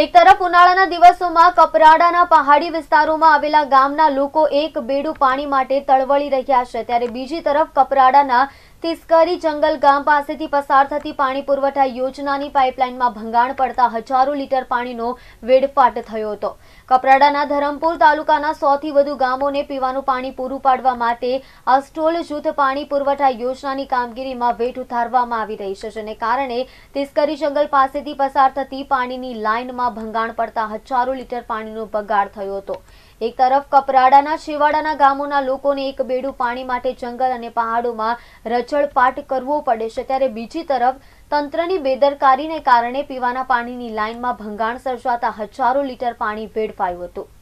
એક તરફ ઉનાળાના દિવસોમાં કપરાડાના પહાડી વિસ્તારોમાં આવેલા ગામના લોકો એક બેડું પાણી માટે તળવળી રહ્યા છે ત્યારે બીજી તરફ કપરાડાના તિસ્કરી જંગલ ગામ પાસેથી પસાર થતી પાણી પુરવઠા યોજનાની પાઇપલાઇનમાં ભંગાણ પડતા હજારો લીટર પાણીનો વેડફાટ થયો હતો કપરાડાના ધરમપુર તાલુકાના સોથી વધુ ગામોને પીવાનું પાણી પૂરું પાડવા માટે અસ્ટોલ જૂથ પાણી પુરવઠા યોજનાની કામગીરીમાં વેઠ ઉતારવામાં આવી રહી છે જેને કારણે તિસ્કરી જંગલ પાસેથી પસાર થતી પાણીની લાઇનમાં ભંગાણ પડતા હજારો લીટર પાણીનો બગાડ થયો હતો એક તરફ કપરાડાના શિવાડાના ગામોના લોકોને એક બેડું પાણી માટે જંગલ અને પહાડોમાં રચડપાટ કરવો પડે છે ત્યારે બીજી તરફ તંત્રની બેદરકારીને કારણે પીવાના પાણીની લાઇનમાં ભંગાણ સર્જાતા હજારો લીટર પાણી વેડફાયું હતું